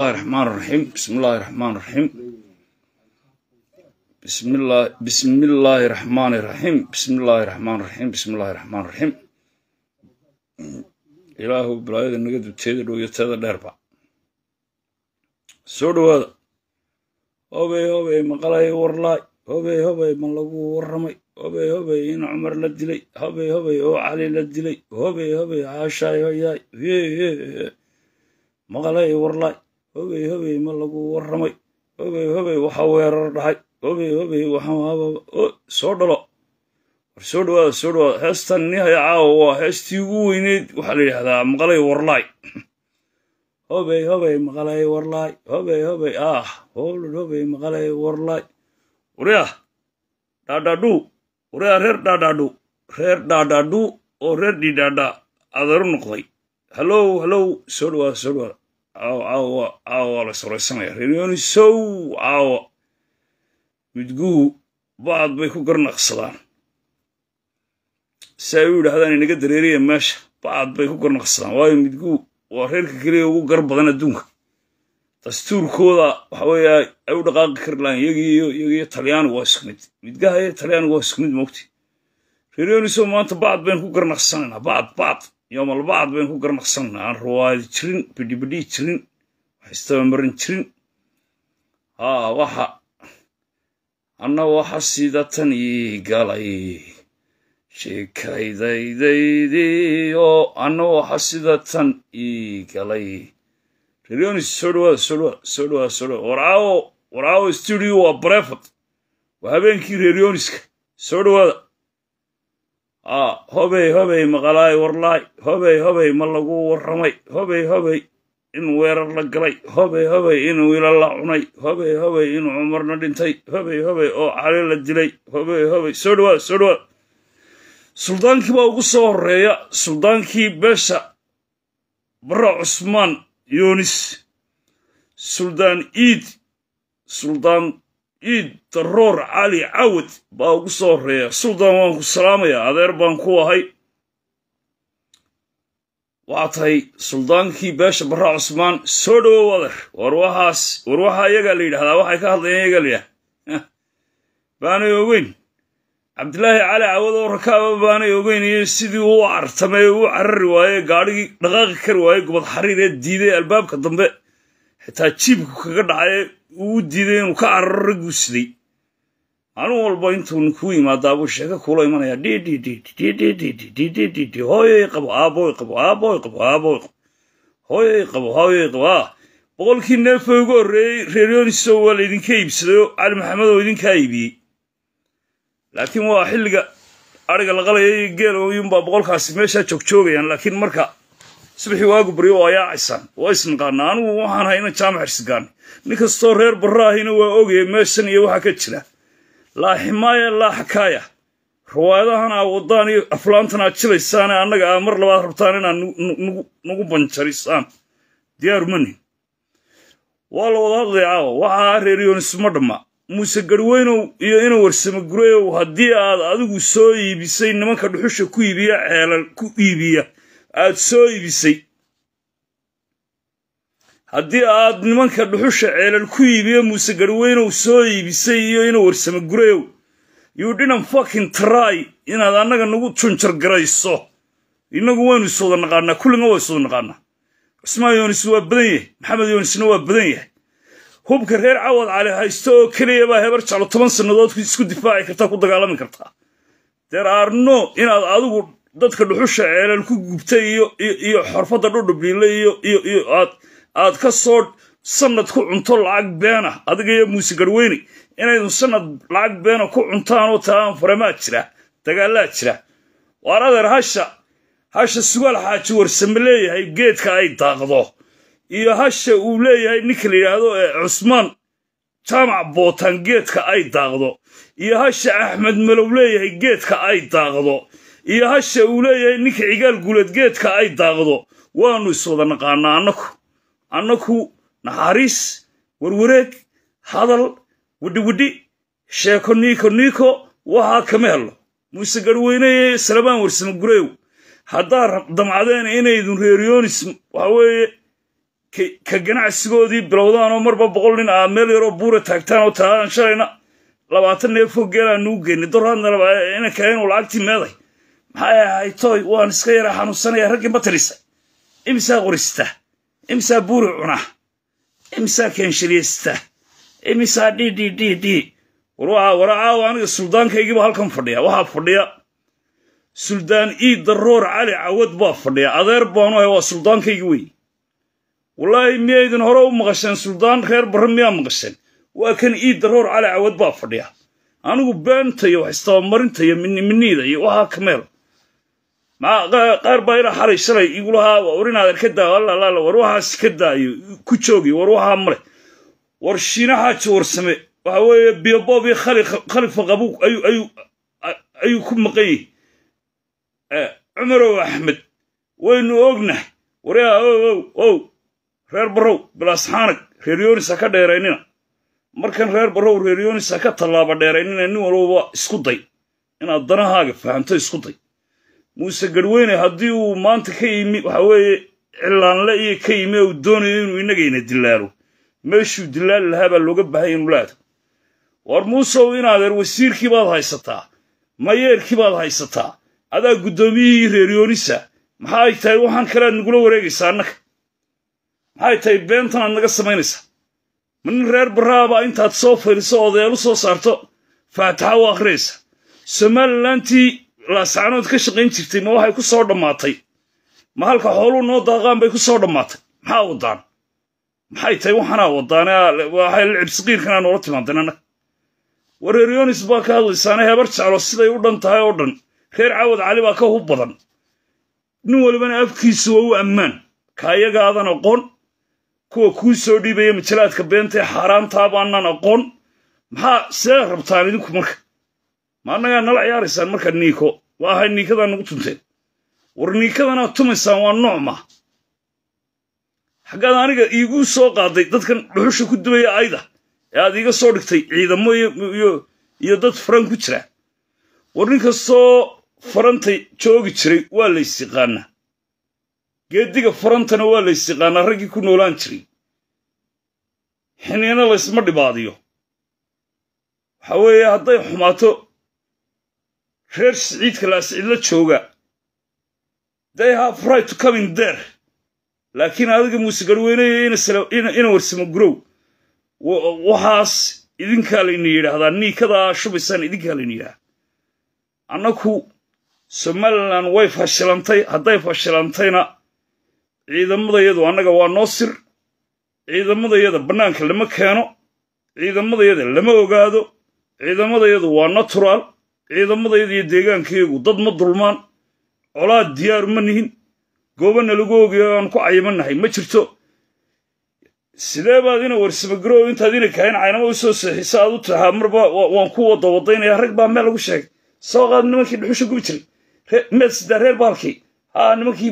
الرحمن الرحيم بسم الله الرحمن الرحيم بسم الله بسم الله الرحمن الرحيم بسم الله الرحمن الرحيم بسم الله الرحمن الرحيم ilaahu balaayada naga dubteeda dhowyo teeda dheerba soo dhowaada hobey hobey maqalay warlaay hobey hobey ma lagu warramay hobey hobey in cumar la dilay hobey hobey oo cali la dilay hobey hobey caashaay hoyaay maqalay warlaay hobey hobey ma lagu warramay hobey hobey waxa weerar dhahay hobey hobey waxaaaba soo dhalo war soo dhawaada soo dhawaada heestan nihaya caawa waa heestii ugu weyneed waxaa la yidhahdaa maqalay warlaay hobey hobey maqalay warlaay hobey hobey ah hoolud hobey maqalay warlaay waryaah dhaadhaadhuu waryaah reer dhaadhaadhu reer dhaadhaadhu oo reer dhidhaadha adeeru noqday hallow halow soo dhawaada soo dhawaada aw aawa aawa la soraysanaya reeryoonisow aawa midguhu baad bay ku garnaqsadaan si ay u yidhaahdaan inaga dareeriya meesha baad bay ku garnaqsadaan waayo midguhu waa reerka keliya ugu gar badan adduunka dastuurkooda waxa weeya ay u dhaqaaqi kari lahayn iyagiiyo iyagiiyo talyaanigu waa isku mid midgaha iyo talyaanigu waa isku mid mogti reeryoonisow maanta baad baynu ku garnaqsanaynaa baad baad yoomalbacd baynu ku garnaqsanna aan rawaadi jirin bidhibidhi jirin wax istamarin jirin a waxa anna waxa sidatan ii galay sheekaydaydaydii oo anna waxa sidatan ii galay rerionis soo dhawaada soo dhawaada soo dhawaada soo dhawaada waraawo waraawo studio waa breford waa habeenkii rerioniska soo dhawaada Ah, hobey hobey maqalaay warlaay hobey hobey ma lagu waramay hobey hobey in weerar la galay hobey hobey in wiila la cunay hobey hobey in cumarna dhintay hobey hobey oo cali la dilay hobey hobey soo dhawaa soo dhawaa suldaankii baa ugu soo horreeya suldaankii beesha bara cusmaan yoonis suldaan iid suldaan iid daroor cali cawad baa ugu soo horeeya suldaan waan ku salaamayaa adeer baan ku ahay waa tahay suldaankii beesha barra cusmaan soo dhowow adeer war waxaas war waxaa iyagaa la yidhahdaa waxay ka hadlayaan iyagaa la yidhahda baanay ogeyn cabdilaahi cali cawad oo rakaaba baanay ogeynayeen sidii uu cartamee uu carari waaye gaadhigii dhaqaaqi kari waaye gubad xariir ee diiday albaabka dambe xitaa jiibku kaga dhacaye uu diiday inuu ka cararo gusday maalin walba intuu ninkuu yimaadaabuu sheeko kula imanaya dddd hooyoy qabo aabooy qabo aabooy qabo aabooy qabo hooyoy qabo hooyoy qabo ah boqolkii neefa ugu horreeyey reeryonisoo waa laydinka iibsaday oo cali maxamed oo idinkaa iibiyey laakiin waa xilliga adhiga la qalayay iyo geela boqolkaasi meeshaa joogjoogayaan laakiin marka subaxii waagu baryo waa ayaa cisan waa is naqaanaa anugu waxaan hayna jaamac xirsigaani nin kastoo reer barra waa ogaya meeshan iyo waxaa ka jira laa ximaaya laa xakaaya riwaayadahan aa waddaan iyo aflaantan aad jilaysaane annaga aa mar labaad rabtaan inaad nagu banjarisaan diyaaru manin waa la wada hadlay caawa waxaa reeriyoonisuma dhamma muuse garweynow iyo ina warsamo gureyow haddii aad adigu soo iibisay nimanka dhuxusha ku iibiya ceelal ku iibiya aad soo iibisay haddii aad nimanka dhuxusha ceelal ku iibiyo muuse garweynow soo iibisay iyo inuu warsamo gureyow yuu dhinan fakin try inaad annaga nagu tunjargarayso inagu waynu iswada naqaanaa kullina waa iswada naqaanaa cusmaan yoonis waa badan yahay maxamed yoonisna waa badan yahay hubka reer cawad cali haysto oo keliya hebar jeclo toban sannadood isku difaaci kartaa ku dagaalami kartaa deer aarno inaad adigu dadka dhuxusha ceelan ku gubtay iyo xorfadda dhudhubiile iyo aad ka soo sanad ku cunto lacag beena adiga iyo muuse garweyne inaydun sanad lacag beena ku cuntaanoo taaan faramaa jira dagaalaa jira waar adeer hasha hasha sugaal xaaji warsame leeyahay geedka ay daaqdo iyo hasha uu leeyahay ninka la yidhaahdo ee cusmaan jaamac bootaan geedka ay daaqdo iyo hasha axmed malow leeyahay geedka ay daaqdo iyo hasha uu leeyahay ninka cigaal guladgeedka ay daaqdo waannu wada naqaanaa annaku annaku naxariis warwareeg hadal widhiwidhi sheeko niiko niiko waxaa kama hello muuse garhweyneye salabaan gureyw haddaa damcadeen inaydun reeriyoonis waxaa weeye ka ganacsigoodii bilowdaanoo marba boqol nin aa ah meel yaroo buura taagtaan oo talaan shalayna labaatan neefoo geelaan nuugu geenay dor inuu lacagtii meeday maxay ahay toy waan iska yaraa xanuunsanaya raggii matirisa imisaa qorista imisaa buuri cuna imisaa keenshiriyesta imisaa dhi dhi dhi dhi warwaa wara caawa aniga suldaankaygiiba halkan fadhiya waxaa fadhiya suldaan iid darroor cali cawad baa fadhiya adeer baanu ahay waa suldaankaygi wey wallaahi miyaydin hore u maqasheen suldaan reer barre miyaa maqasheen waa kan iid darroor cali cawad baa fadhiya anigu beenta iyo wax istaba iyo miniminiida iyo waxaa ka meel qaar baa ina xaraysanay igulahaa waa war ka daa allala war waxaas ka daayo ku joogi war waxaa male war shiinahaa joorsame waxa weeye bioboob iyo khalifa qabu ayuu ku maqan yihi e, cumarow axmed waynu ognahay waryaa ow ow reer barrow bilaasxaanag reer yonis ka dheeraynina markan reer barrow reer yonis ka tallaaba dheeraynina nin walbaba isku day inaad danahaaga fahamto isku day muuse garweyne haddii uu maanta ka yimi waxa weeye cillaanle iyo ka yimi uu doonayo inuu innagayna dilaalo meeshuu dilaali lahaa baa looga baahanya inu laado war muusew inaad adeer wasiirkii baad haysataa mayeerkii baad haysataa adaa guddoomiyihii reeryoonisa maxay tahay waxaan kaleaad nagula wareegaysaa annaga maxay tahay beentan aad naga samaynaysaa manin reer baraaba intaad soo fadhiso odayaal soo saarto faatixa u akhriyaysa somalilantii laascanood ka shaqayn jirtay ma waxay ku soo dhammaatay ma halka xooluu noo daaqaan bay ku soo dhammaatay maxaa wadaan maxay tahay waxaanaa wadaanwaxay la cibsiqiirkanaa noola timaadeen annaga wareeryonis baa ka hadlaysaana hebar jeclo siday u dhan tahay oo dhan reer caawad cali baa ka hub badan nin walibana afkiisa waa u ammaan ka iyagaadan aqoon kuwa kuu soo dhiibaya majalaadka beenta ee xaaraantaaba annaan aqoon maxaa see rabtaan idinku marka ma annagaa nala ciyaaraysaan marka niiko waa ahay niikadaa nagu tunteen war niikadanaad tumaysaan waa nooc xaggaad aniga iiguu soo qaaday dadkan dhuxusha ku dubaya ayda ee aad iiga soo dhigtay ciidamo iyo dad faran ku jira war nin kastoo farantay joogi jiray waa laysiqaanaa geeddiga farantana waa laysiqaanaa raggii ku noolaan jiray xiniina laysma dhibaadiyo waxa weeye hadday xumaato reer siciidkalaas cidla jooga they have right to come in there laakiin adiga muuse muusegarweynaya ina warsamo gurow waxaas idinkaa layna yidhaahdaa niikadaa shubaysaan idinkaa layna yidhaha annaku somalilan way fashilantay hadday fashilantayna ciidamadayadu annaga waa noo sir ciidamadayada bannaanka lama keeno ciidamadayada lama ogaado ciidamadayadu waa natural ciidamadayda iyo deegaankeegu dad ma dulmaan colaad diyaar ma nihin goobana lagu ogayo aan ku cayimannahay ma jirto sidee baad ina warsamagaroow intaad ina kahayn caynamo u soo seexisa aad u tahaa marba waan ku wada rag baa meel lagu sheegay soo qaad nimankii dhuxusha gubi jiray meel sidaa reer baalkii haa nimankii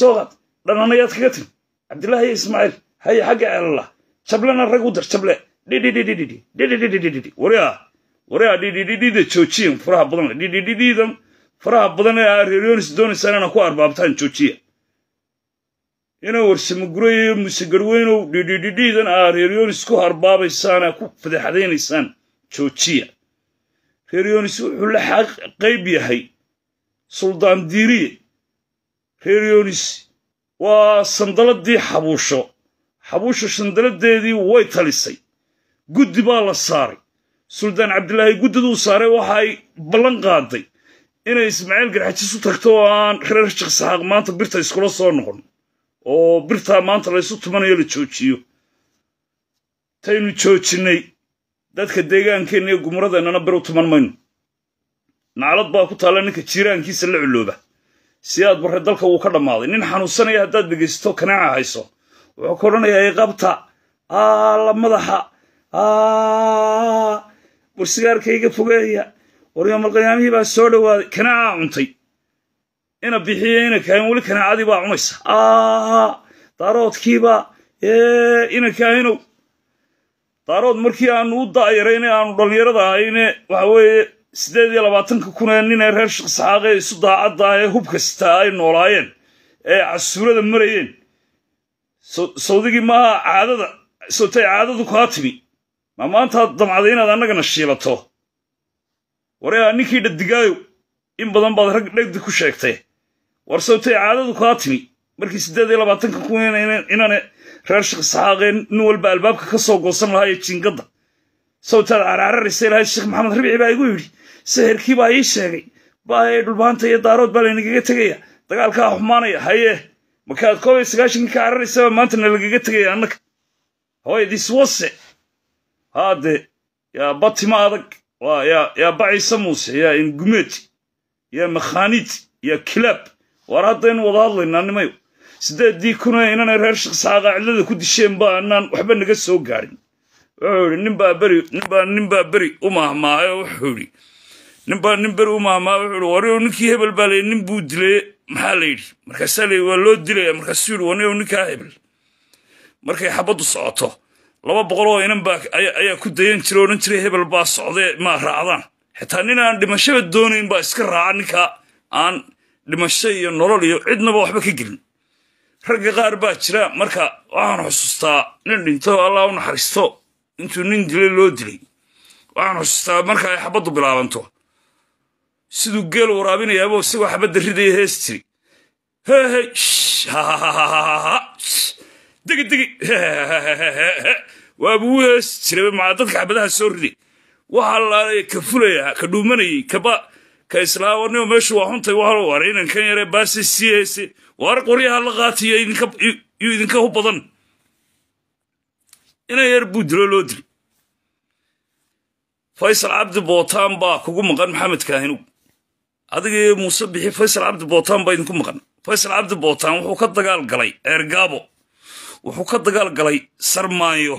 soo qaad dhananayaad kaga tiri cabdilaahi iyo ismaaciil haye xagga ceelallah jablena rag u dar jable dhidhidhidhidhidhi dhidhidhidhidhidhi wari waraa dhidhidhidhida joojiyan faraha badan dhidhidhidhiidan faraha badan ee areeryonis doonaysaan inaan ku arbaabtaan joojiya inaa warsamagurayo musegarweynow garweynow dhidhidhidhiidan aa reeryonis ku harbaabaysaana ku fadeexadaynaysaan joojiya reeryonis wuxuu la xaq qayb yahay suldaan diiriye reeryonis waa sandaladii xabuusho xabuusho sandaladdeedii way talisay guddi baa la saaray suldaan cabdilaahi guddiduu saaray waxa ay ballan qaaday inay ismaaciil garxajiis u tagto oo aan reer shaqsaxaaq maanta birta iskula soo noqon oo birtaa maanta laysu tumanayo la joojiyo taynu joojinnay dadka deegaankeenna iyo gumuradeennana bir u tuman mayno naclad baa ku taalla ninka jiiraankiisa la culooba si aad barre dalka wuu ka dhammaaday nin xanuunsanaya haddaad dhegaysto kanaaca hayso wuxuu ka odhanayaa iqabta aalla madaxa war sigaarkayga fogeeya war yoomalqiyaamihii baa soo dhowaaday kanacaa cuntay ina bixiyo ina kaahin weli kanaacadii baa cunaysa daaroodkiibaa ina kaahinow daarood markii aanu u da'yarayne aanu dhallinyarada ahayne waxa weeye siddeed iyo labaatanka kun ee nin ee reer shaqsaxaaq ee isu daacadda ah ee hub kasta ay noolaayeen ee casuurada marayeen sawdigii maaha caadada sotay caadadu kaa timi ma maantaad damcday inaad annagana shiilato war wareaa ninkii dhadigaayo in badan baad rag dhegdi ku sheegtay war sawtay caadadu kaa timi markii siddeed iyo labaatanka kun inaane reer sheekh saxaaqeen nin walba albaabka ka soo goosan lahaa jingadda sawtaad carararaysa ilahayd sheekh maxamed rabici baa igu yidhi saherkii baa ii sheegay baahee dhulbaanta iyo daarood baa laynagaga tegaya dagaalkaa xumaanaya haye makaad koob iyo sagaashankii ka cararaysabaa na lagaga tegaya annaga hooyadiis wase haade yaa batima adag yaa bacisa muuse yaa ingumeeti yaa makhaaniiti yaa kilaab waar haddaynu wada hadlaynaa nimayo siddeeddii kunee inanay reer shaksaaqa cillada ku disheen baa anaan waxba naga soo gaadhin wuxuu idhi ninbaa beri ninbaa ninbaa beri u mahmaahay oo wuxuu idhi ninbaa nin beri u mahmaahay wuxuu idhi wario ninkii hebel baa layidhi nin buu dilay maxaa la yidhi markaasaa layidhi waa loo dilaya markaasuu yidhi waniyow ninkaa hebel markay xabaddu socoto laba boqol oo inan baa ku dayan jira odhan jiray hebel baa socdee maa raacdaan xitaa nin aan dhimashaba doonayn baa iska raaca ninka aan dhimasho iyo nolol iyo cidnaba waxba ka gelin ragga qaar baa jira marka waxaan xusuustaa nin dhinto allah u naxariisto intuu nin dilay loo dilay waxaan xusuustaa marka ay xabaddu bilaabanto siduu geel waraabinayaaba isagoo xabadda ridaya hees jiri heehey degedege waabuu heesi jiray maa dadka xabadaha soo riday waxa laalay ka fulaya ka dhuumanayay kaba ka islaamanimo meeshu waa xuntay walo war inankan yare baasi sii waar qoryaha la qaatiyo iyo idinka hu badan inan yar buu dilo loo dil faysal cabdi bootaan baa kugu maqan maxamed kaahinow adigii muuse bixi faysal cabdi bootaan baa idinku maqan faysal cabdi bootaan wuxuu ka dagaal galay eergaabo wuxuu ka dagaal galay sarmaayo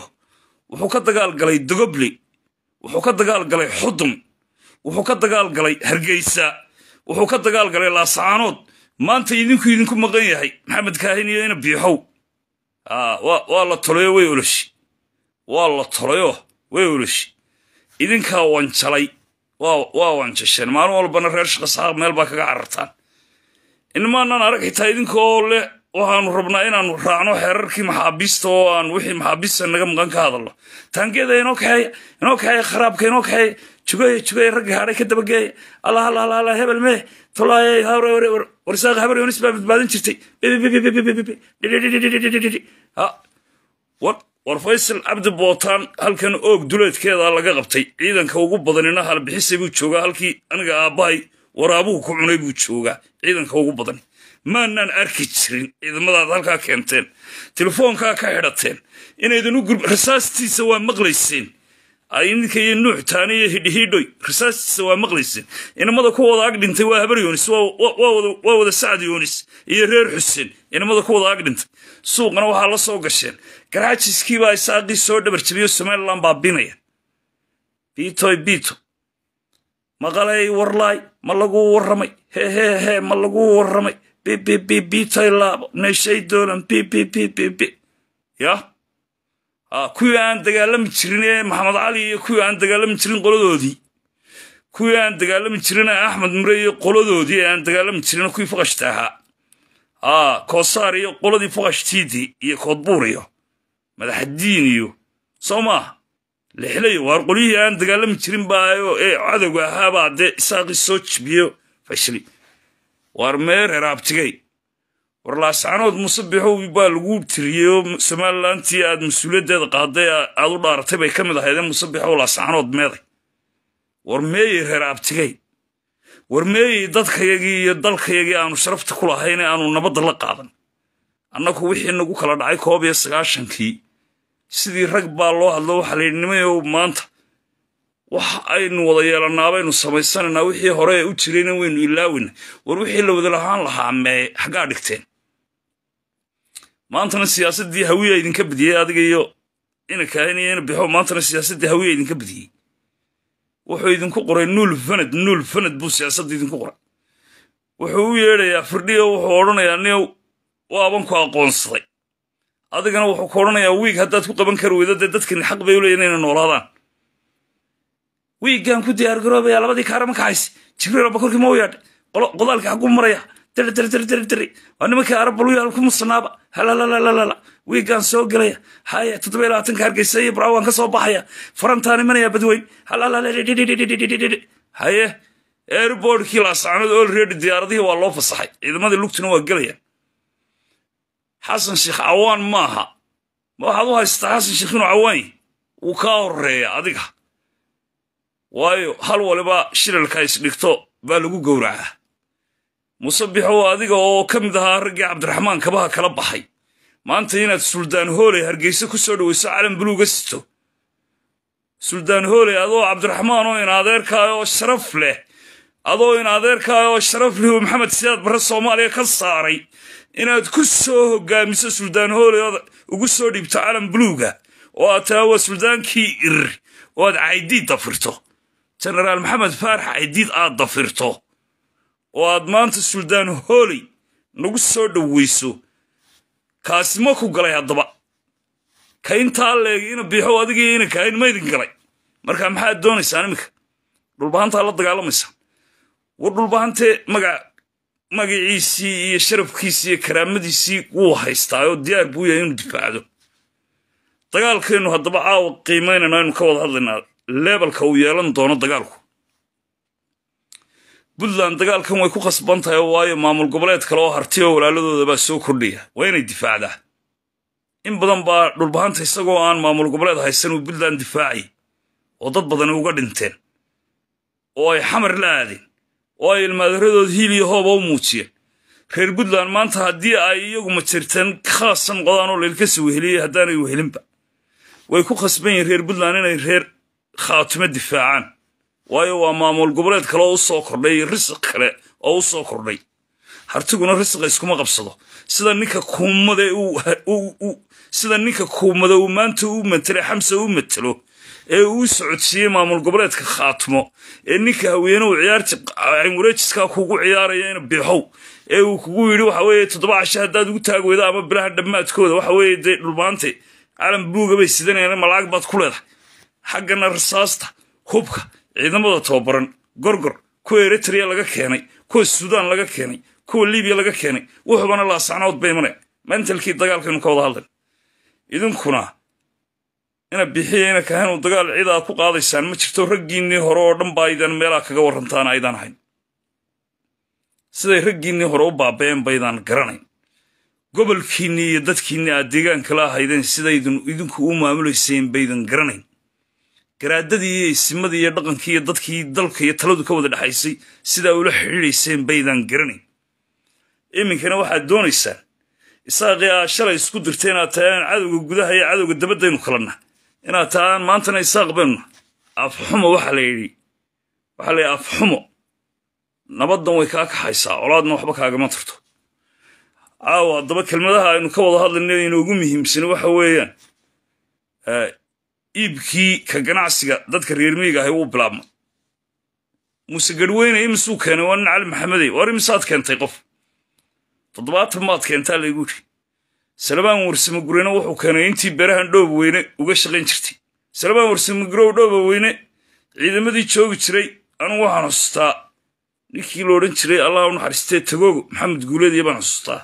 wuxuu ka dagaal galay dogobli wuxuu ka dagaal galay xudun wuxuu ka dagaal galay hargeysa wuxuu ka dagaal galay laasacaanood maanta idinku idinku maqan yahay maxamed kaahin iyana biixow ah, waa la tolayo way oloshi waa la tolayo way oloshi idinkaa wanjalay jalay waa wanjasheen maalin walbana reer shaqo saaq meel baa kaga carartaan inmaanaan arag xitaa idinka oo leh waxaanu rabnaa inaanu raacno xeerarkii maxaabiista oo aan wixii maxaabiista naga maqan ka hadalno taangeeda inoo kaxeeya inoo kaxeeya kharaabka inoo kaxeeya jugeeya jugeeya ragga haadhay ka dabageeya allah allah allah allah hebel mee tolaaye hawre ware ware habar yoonis baa badbaadin jirtay war faysal cabdi bootaan halkan oog duleedkeeda laga qabtay ciidanka ugu badanina halbixisay buu joogaa halkii aniga aabbahay waraabuhu ku cunay buu joogaa ciidanka ugu badan maanaan arki jirin ciidamadaad halkaa keenteen telefoonkaa ka xidhateen inaydin u risaastiisa waa maqlayseen ninkayo nuux taani iyo hidhihidhoy risaastiisa waa maqlayseen inamada kuwooda ag dhintay waa habar yoonis waa wada sacd yoonis iyo reer xuseen inamada kuwooda ag dhintay suuqana waxaa la soo gasheen garaajiskiibaa isaaqii soo dhabarjabiyo somalilan baa binaya biitoy biito warlaay ma laguu waramay hehehe ma laguu waramay bibibibitaylabo meeshay doonaan bibibibb yah kuwii aan dagaalami jirinee maxamed cali iyo kuwii aan dagaalami jirin qoladoodii kuwii aan dagaalami jirin axmed mure iyo qoladoodii ee aan dagaalami jirin kuwii fuqashta ahaa a koosaar iyo qoladii fuqashtiidii iyo koodbuur iyo madaxdiin iyo soo maaha lixlay waar qolyihii aan dagaalami jirin baayo ee cadowga ahaabaa dee isaaqii soo jibiyo fashli waar meer eraabtigay war laascanood musabixow baa lagu tiriyeyoo somalilantii aad mas-uuliyaddeeda qaaday aad u dhaaratay bay ka mid ahaydee musabixow laascanood meeday war meeyey reer abtigay war meeyey dadkayagii iyo dalkayagii aanu sharafta ku lahayn ee aanu nabadda la qaadan annagu wixii nagu kala dhacay koob iyo sagaashankii sidii rag baa loo hadlo waxaa layidhi nimayow maanta wax aynu wada yeelannaa baynu samaysanaynaa wixii hore ee u jirayna waynu ilaawina war wixii la wada lahaan lahaa mee xaggaa dhigteen maantana siyaasaddii hawiya idinka badiyey adiga iyo ina bixo maantana siyaasaddii hawiya idinka badiyey wuxuu idinku qoray nuul fanad nuul fanad buu siyaasadda idinku qoray wuxuu u yeedhayaa firdhiyo wuxuu odhanayaa nin waabanku aqoonsaday adigana wuxuu ku odhanayaa wiig haddaad ku qaban kari weyda dee dadkani xaq bay u leeyiin inay noolaadaan wiigaan ku diyaargaroobaya labadii kaarama kaxays jibriil bakorkii mau yaadhay qodaalka xaguu maraya derderderderderi waa nimankai arabbaluyaal ku musanaaba halalalala wiigaan soo gelaya haya toddoba labaatanka hargeysa iyo braawaan ka soo baxaya farantaan imanaya badweyn halalalal haye airboardkii laasaanad olredy diyaaradihii waa loo fasaxay ciidamadii lugtuna waa gelayaan xasan sheekh cawaan maaha ma waxaad u haysataa xasan sheekh inuu cawaan wuu kaa horeeya adiga waayo hal waliba shilalka isdhigto baa lagu gowracaa musabixow adiga oo ka mid ahaa raggii cabdiraxmaan kabaha kala baxay maanta inaad suldaan hooley hargeysa ku soo dhoweyso calan buluuga sito suldaan hooley adoo cabdiraxmaan oo in oo sharaf leh adoo in oo sharaf leh uu maxamed siyaad barre soomaaliya ka saaray inaad ku soo hogaamiso suldaan hooley ood ugu soo dhiibto calan buluuga oo aad tahaa waa suldaankii ir oo aad caydiid dafirto jenaraal maxamed faarax cidiid aad dafirto oo aad maanta suldaan hooley nagu soo dhoweyso kaasi ma ku galay haddaba ka intaa leeg ina biixow adigii ina kahayn maydin galay marka maxaad doonaysaan iminka dhulbahantaa la dagaalamaysaan war dhulbahantee maga magaciisii iyo sharafkiisii iyo karaamadiisii wuu haystaa oo diyaar buu yahay inuu difaacdo dagaalkeennu haddaba caawa qiimaynana aynu ka wada hadlaynaa leebalka uu yeelan doono dagaalku puntland dagaalkan way ku khasban tahay waayo maamul goboleed kale oo harti oo walaaladooda baa soo kordhaya waa inay difaacdaa in badan baa dhulbahanta isagoo aan maamul goboleed haysan uu puntland difaacay oo dad badani uga dhinteen oo ay xamar la aadeen oo ay ilmaadaradooda hiil iyo hooba u muujiyeen reer puntland maanta haddii ay iyagu majirteen khaasan qodaan oo laylka sii weheliyey haddaanay wehelinba way ku khasban yihin reer puntland inay reer khaatimo difaacaan waayo waa maamul goboleed kale oo u soo kordhay risiq kale oo usoo kordhay hartiguna risiqa iskuma qabsado sida ninka kuumade sida ninka kuumada uu maanta u matelay xamsa u matelo ee uu socodsiiyey maamul goboleedka khaatimo ee ninka haweenehu ciyaarti cimwareejiskaa kugu ciyaarayana biixow ee uu kugu yidhi waxa weeye toddoba cashe haddaad ugu taag ama bilaha dhammaadkooda waxa weeye dee dhulmaante calan buuga bay sidanayaan malaag baad ku leedahay xaggana rasaasta hubka ciidamada tababaran gorgor kuwa eritriya laga keenay kuwa suudaan laga keenay kuwa libiya laga keenay wuxubana laasacnood bay imaneen mantalkii dagaalkaynu ka wada hadlay idinkuna ina bixiyayna kahanu dagaal cid ku qaadaysaan ma jirto raggiinnii hore oo dhan baa aydaan meelaa kaga warrantaan aydaan ahayn siday raggiinnii hore u baaba'een baydan garanayn gobolkiinnii iyo dadkiinnii aad deegaanka la ahaydeen sidaydin idinku u maamulayseen baydan garanayn garaadadii iyo isimadii iyo dhaqankii iyo dadkii dalka iyo taladu ka wada dhexaysay sidaa ula xidhiidhayseen baydaan garanayn iminkana waxaad doonaysaan isaaqii aad shalay isku dirtay inaad tahay aan cadowga gudaha iyo cadowga dabaddaynu kalanna inaad tahay maantana isaaq baynuna afxumo waxaa la yidhi waxaa la yidhi afxumo nabaddan way kaa kaxaysaa colaadna waxba kaagama tarto caawa haddaba kelmadaha aynu ka wada hadlayna inoogu muhiimsani waxa weeyaan iibkii ka ganacsiga dadka reermeyga ahay wuu bilaabmay muuse garhweyne imisuu keenay waa nin cali maxamedey war imisaad keentay qof toddobaatan maad keentaa laygu iri salabaan warsamagurena wuxuu keenay intii berahan dhooba weyne uga shaqayn jirtay salabaan warsamigurow dhooba weyne ciidamadii joogi jiray anigu waxaan xusustaa ninkii la odhan jiray allah u tagoogo maxamed guulediya baan xusustaa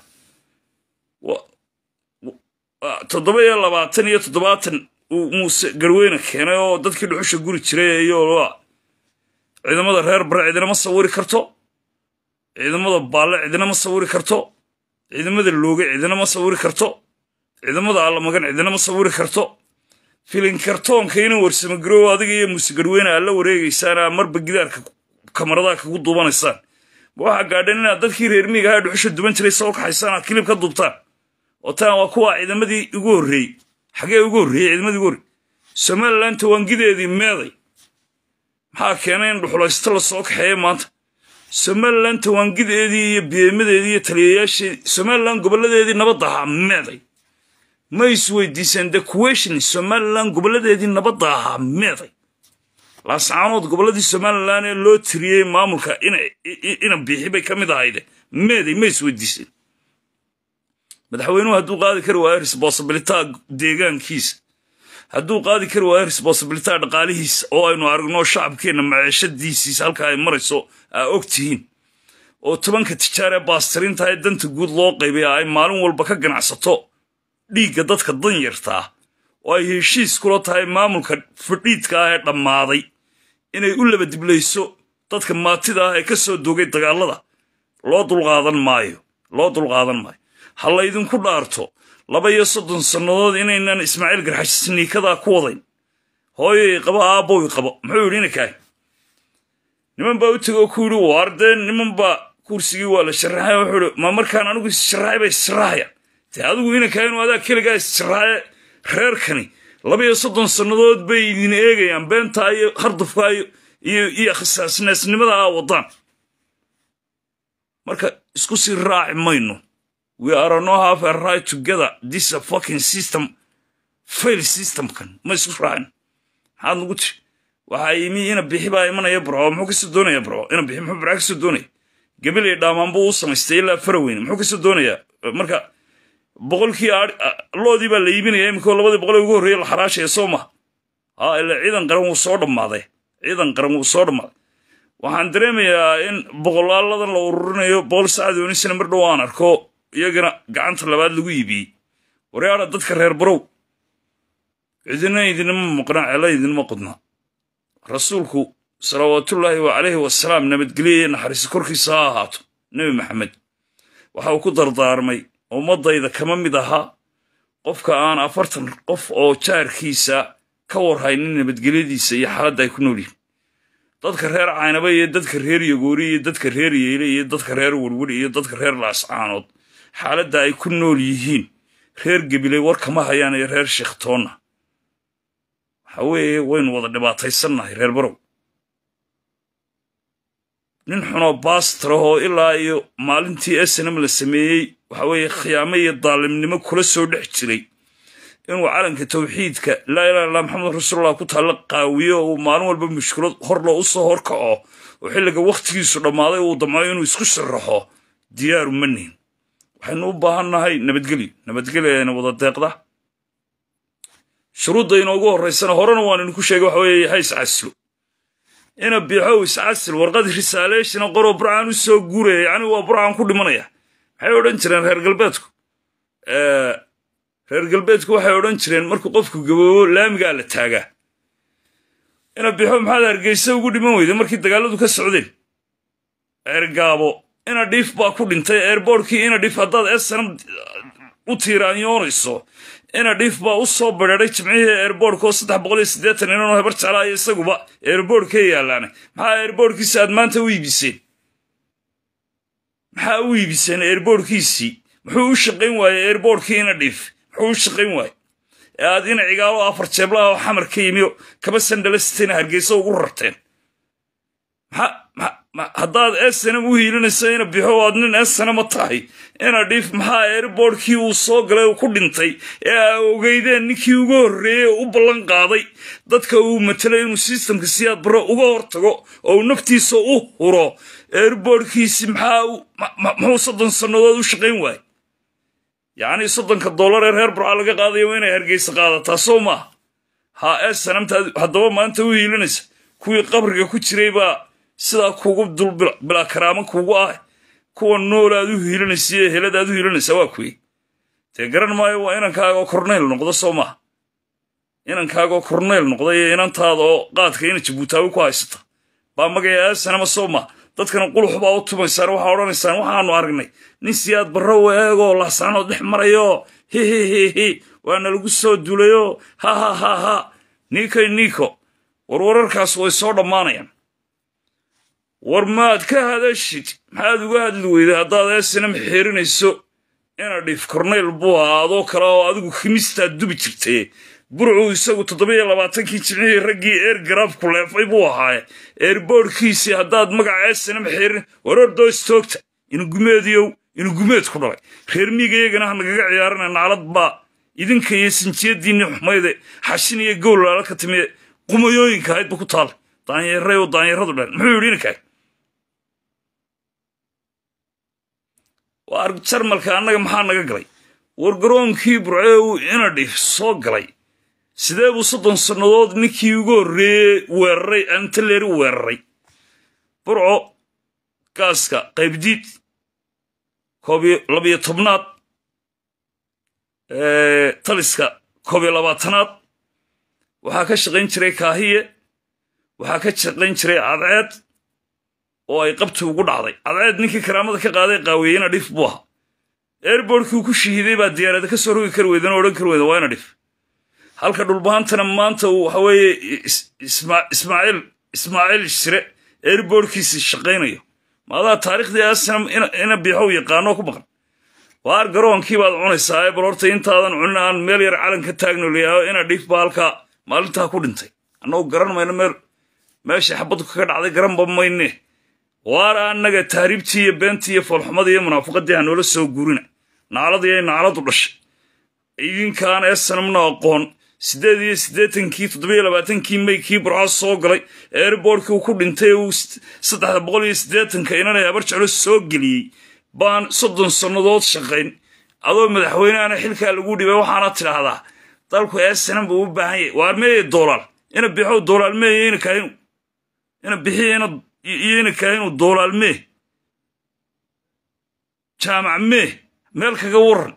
toddoba iyo labaatan iyo toddobaatan muuse garweyne keenay oo dadkii dhuxusha guri jiray iyo ciidamada reer bare cidina ma sawiri karto ciidamada baalle cidina ma sawiri karto ciidamada looge cidina ma sawiri karto ciidamada allamagan cidina ma sawiri karto filin kartoonka ina warsamo garoow adiga iyo muuse garweyne aad la wareegaysaan aa marba gidaarka kamaradaa kagu duubanaysaan waxaa gaadhan inaad dadkii reermiiga ahaa dhuxusha duban jiray isagoo kaxaysaan aad kilib ka duubtaan oo taan waa kuwa ciidamadii igu horreeyey xagee ugu horreeyey ciidamadi ugu horrey somalilan tawaangideedii meeday maxaa keenay in dhuxulaysto la soo kaxeeya maanta somalilan tawaangideedii iyo beemadeedii iyo taliyayaashii somalilan gobolladeedii nabadda ahaa meeday ma isweydiiseen de kuweshni somalilan gobolladeedii nabadda ahaa meeday laasaanood gobolladii somalilan ee loo tiriyey maamulka ina biixi bay ka mid ahayde meeday ma isweydiiseen madaxweynuhu hadduu qaadi kari waayo responsibilitaa deegaankiisa hadduu qaadi kari waayo responsibilitaa dhaqaalihiisa oo aynu aragno shacabkeenna maciishadiisiisa halkaa ay marayso aa og tihiin oo tobanka tijaar ee ee danta guud loo qaybaya ay maalin walba ka ganacsato dhiigga dadka danyartaa ah, oo ay heshiis kula tahay maamulka fadhiidka ah ee dhammaaday inay u laba diblayso dadka maatida ah ee ka soo dogay dagaalada loo dulqaadan maayo loo dulqaadan maayo ha laydinku dhaarto laba iyo soddon sannadood inaynan ismaaciil garxash ku wadayn hooyay qaba aabbowi qaba muxuu yidhi inankaah niman baa u tegoo ku yidhi waar dee niman baa kursigii waa la sharaxay wuxuu ihi ma markaan anigu issharaxay bay issharaxayaan dee adigu inankaa inuu adaa keligaa issharaxaye reerkani laba iyo soddon sannadood bay idin eegayaan beenta iyo hardufkaa iyo khasaasnaasnimadaa wadaan marka isku sii raaci mayno we are no have a right together this a fucking system fail systemkan ma isu raacan maxaad nagu ti waxaa imi ina bixi baa imanaya bro muxuu kasoo doonaya bro ina bixi muxuu baraa kasoo doonaya gabilay dhaamaan buu u samaystay ilaa faraweyne muxuu kasoo doonayaa marka boqolkii ah, loodii baa la iibinaya imikoo labadii boqolee ugu horreeye la xaraashaya soo maha ah, ila ciidan qaran wuu soo dhammaaday ciidan qaran wuu soo dhammaaday waxaan dareemayaa in boqolaaladan la ururinayo boqol saacadooni mar dhow aan arko iyagana gacanta labaad lagu iibiyey waryaada dadka reer barow cidina idinma maqna cela idinma qudna rasuulku salawaatullaahi wa wasalaam nabadgelyaye naxariis korkiisa ha ahaato nebi maxamed waxa uu ku dardaarmay ummaddayda kama mid ahaa qofka aan afartan qof oo jaarkiisa ka warhaynin nabadgelyadiisa iyo xaaladda ay ku nool yihin dadka reer caynaba iyo dadka reer yagoori iyo dadka reer yeyle iyo dadka reer werweli iyo dadka reer laascaanood xaaladda ay ku nool yihiin reer gebiley warkama hayaan ee reer sheekhtoonna waxa weeye waynu wada dhibaataysannahay reer barow nin xunoo baastarahoo ilaa iyo maalintii snm la sameeyey waxa weeye khiyaamo iyo daalimnimo kula soo dhex jiray inuu calanka tawxiidka laa ilaha illah maxamed rasuulullah ku taalla qaawiyo uu maalin walba mushkilad horlo u soo horkaco oo xilliga wakhtigiisu dhammaaday uu damcayo inuu isku sharaxo diyaaru manin waxaynu u baahan nahay nabadgelyo nabadgelyana wada deeqda shuruudda inoogu horaysana horena waan idinku sheegay waxa weeye ha iscasilo ina bixow iscasil warqad risaaleeshina qoroo burcaan u soo guuraya yacni waa burcaan ku dhimanaya maxay odhan jireen reer galbeedku reer galbeedku waxay odhan jireen markuu qofku gaboobo laamigaa la taagaa ina biixow maxaad hargeysa ugu dhiman weyda markii dagaaladu ka socdeen ergaabo ina dhif baa ku dhintay eerboorkii ina dhif haddaad esan u tiiraanyoonayso ina dhif baa u soo badheeray jimcihii eerboorkoo saddex boqol iyo siddeetan inanoo hebar jeclaaya isaguba eerboorkee yaallaane maxaa eerboorkiisi aad maanta u iibiseen maxaa u iibiseen eerboorkiisii muxuu u shaqayn waayey eerboorkii ina dhif muxuu u shaqayn waaye ee aad inacigaalo afar jeeblaha oo xamar ka yimi kaba sandhalasitayna hargeysa ugu rarteen maxaa haddaad esanam u hiilinayso ina bixo aad nin esanama tahay ina maxaa airboortkii uu soo galay uu ku dhintay ee aa ogeydeen ninkii ugu horreeyey u ballan qaaday dadka uu matelay inuu sistamka siyaad barre uga hortago oo naftiisa u huro airboortkiisi maxuu soddon sannadood u shaqayn waayey yacnii soddonka dollar ee reer burca ah laga qaadaya waa inay hargeysa qaadataa soo maaha ha esanamtaad haddaba maanta u hiilinaysa kuwii qabriga ku jiray baa sidaa kugu bilaa karaama kugu ah kuwa nool aad u hiilinaysiiyo helad aad u hiilinaysaa waa kuwi dee garan maayo waa inankaagoo korneyl noqdo soo maha inankaagoo korneyl noqda iyo inantaada oo qaadka ina jabuutaawi ku haysata baa magaya aasanama soo maha dadkana qulux baa u tumaysaan waxaa odhanaysaan waxaanu aragnay nin siyaad barro weegoo laasaanoo dhex marayo hihihihi waana lagu soo dulayo ha ha ha ha niiko niiko war way soo dhammaanayaan war maad ka hadashid maxaad uga hadli weyday haddaad eesinam xirinayso ina dhiif kornayl buu aha adoo kale oo adigu kimistaad dubi jirtee burcuu isagu toddobiyo labaatankii jimcihii raggii eer garaabku leefay buu ahaaye eerboorkiisii haddaad magaca eesinam xirin warordoos toogta inugumeediyow inugumeed ku dhalay reer miigayagana ha nagaga ciyaarana naalad baa idinka iyo sinjiyadiinni xumayde xashin iyo gowlaala ka timiye qumayooyinka ahaydba ku taala daanyaray oo daanyaradu dhan muxuu yidhi inankaag jarmalka annaga maxaa naga galay war garoonkii uu inadhif soo galay sidee buu soddon sannadood ninkii ugu horreeyey weeraray antaleri weeraray burco gaaska qaybdiid koob kooblabyo tobnaad taliska koob koobiyo labaatanaad waxaa ka shaqayn jiray kaahiye waxaa ka shaqayn jiray cadceed oo ay qabti ugu dhacday cadceed ninkii karaamada ka qaaday qaaweeyena dhif buu ahaa eerboorkii ku shihiday baa diyaarada ka soo rogi kar weydan odhan kar weydan waana dhif halka dhulbahantana maanta waxa weeye ismaaciil ismaaciil shire eerboorkiisi shaqaynayo maadaa taariikhdii asnam ina biixow yaqaanoo ku maqan waar garoonkii baad cunaysaa ee bal horta intaadan cunin aan meel yar calan ka taagno layaaho ina dhif baa halkaa maalintaa ku dhintay annagu garan mayno meel meeshay xabadku kaga dhacday garanba mayne waana annaga taariibtii iyo beentii iyo foolxumadii iyo munaafiqadii hanoola soo gurina naaladayo naaladu dhashay idinkaan esanamna aqoon siddeed iyo siddeetankii toddobiyo labaatankii maykii burcos soo galay eerboorkii uu ku dhintay uu saddexda boqol iyo siddeetanka inana habar jeclo soo geliyey baan soddon sannadood shaqayn adoo madaxweynehana xilkaa lagu dhibay waxaana tidhaahdaa dalku eesanan buu u baahan yahay waar meeye doolaal ina bixow doolaal meeye ina kahinu ina bixiya ina iinika inuu duulaal mee jaamac mee meel kaga waran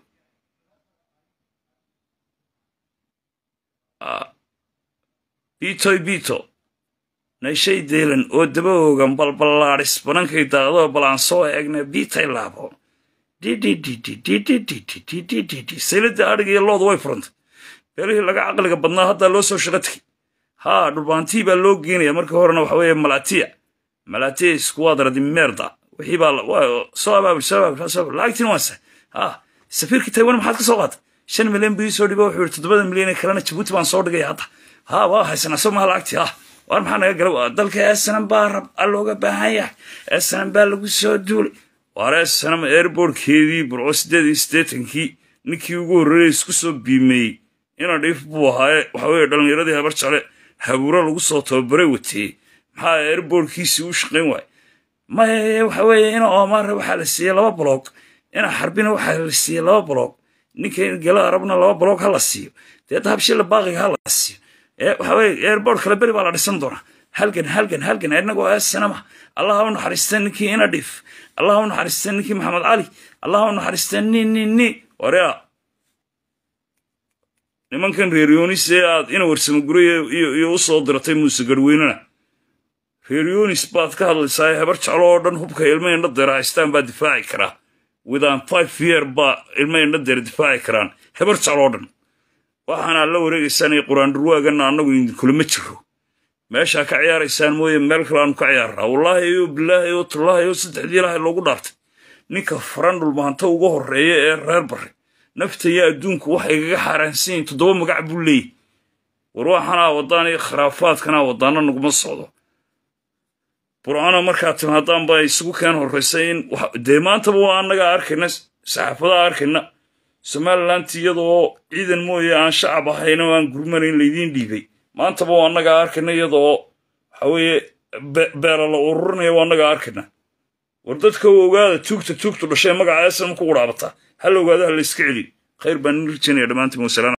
bito bito nayshay deelan oo daba dabahoogan balballaaris banankay daadoo bal aan soo eegna bitay laabo saylada adhiga iyo loodu way furantay beelihii laga caqliga badnaa haddaa loo soo shaqategay haa dhulbaantii baa loo geenaya marka horena waxa weeye malatiya malates kuwaad radimeerda wiibalagtiin waanse ah, safiirkii taiwan maxaad ka qaatay shan milyan bu soo dhiba wuxuu yii toddobada milyan kalena jabuuti baan soo dhigay hadda ha ah, waa haysan asoo maha lacagti ha ah, war maxaa naga gala dalka esanam baa rab looga baahan yahay esanam baa lagu soo duulay waar esanam airbortkeedii burco sideed iyo sideetankii ninkii ugu horreeyey isku soo biimeeyey ina dhiif buu ahaaye waxaweye dhallinyaradii habar jale habuuro lagu soo tababaray wateeyey maxaa erborkiisii u shaqayn waay maya waxa weeye ina oomaara waxaa la siiyey laba boloog ina xarbina waxaa la siiyey laba boloog ninkan gala arabna laba boloog ha la siiyo dee dahabshila baaqiga ha la siiyo e, waxaweye eerbord kale beri baa la dhisan doonaa halgan halgan halgan inagoo aasanama allaha u naxariista ninkii ina dhif allaha u naxariista ninkii maxamed cali allaha u naxariista ni ni ni warea nimankan reeryoonise aad ina warsamo iyo u soo muuse garweynena reer yunis baad ka hadlaysaa hebar jeclo oo dhan hubka ilma indha dera baa difaaci karaa widan five year baa ilma indha difaaci karaan hebar jeclo dhan waxaanaad la wareegaysaanay qur-aandurwaaganna annagu idinkulama ma jiro meeshaa ka ciyaaraysaan mooye meel kale aanu ka ciyaarnaa wallaahi o bilaahi o tullaahi o saddexdii ilaahay loogu dhaartay ninka farandhul mahanta uga horreeya ee reer barre naftaya adduunku waxay gaga xaaraansan toddoba magac buu leeyahy war wadaan waddaanay khiraafaadkanaa wadaana naguma socdo qur'aana markaa timaadaan baa isugu keen horraysay in dee maantaba waa annagaa arkayna saxaafadaa arkayna somalilanti iyadoo ciidan mooye aan shacab ahayna aan gurmanayn laydiin dhiibay maantaba waa annagaa arkayna iyadoo waxaweye beela la ururinaya waa annagaa arkayna war dadka u ogaada tuugta tuugtu dhashay magaca eesam ku waraabataa hal la ogaada ha la iska celin khayr baan rajinaya dhammaantiin wasalaam